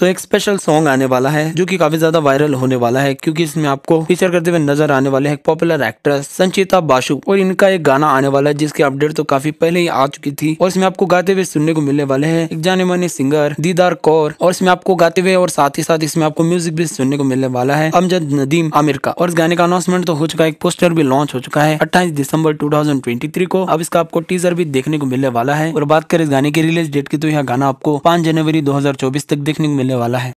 तो एक special song आने वाला है जो की काफी ज्यादा वायरल होने वाला है क्योंकि इसमें आपको फीचर करते हुए नजर आने वाले हैं पॉपुलर एक्ट्रेस संचिता बासु और इनका एक गाना आने वाला है जिसकी अपडेट तो काफी पहले ही आ चुकी थी और इसमें आपको गाते हुए सुनने को मिलने वाले है एक जाने माने सिंगर दीदार कौर और इसमें आपको गाते हुए और साथ ही साथ इसमें आपको म्यूजिक भी सुनने को मिलने वाला है अमजद नदीम आमिर का और इस गाने का अनाउंसमेंट तो हो चुका है एक पोस्टर भी लॉन्च हो चुका है अट्ठाईस दिसंबर टू को अब इसका आपको टीजर भी देखने को मिलने वाला है और बात करें इस गाने की रिलीज डेट की तो यह गाना आपको पांच जनवरी दो तक देखने को मिलने de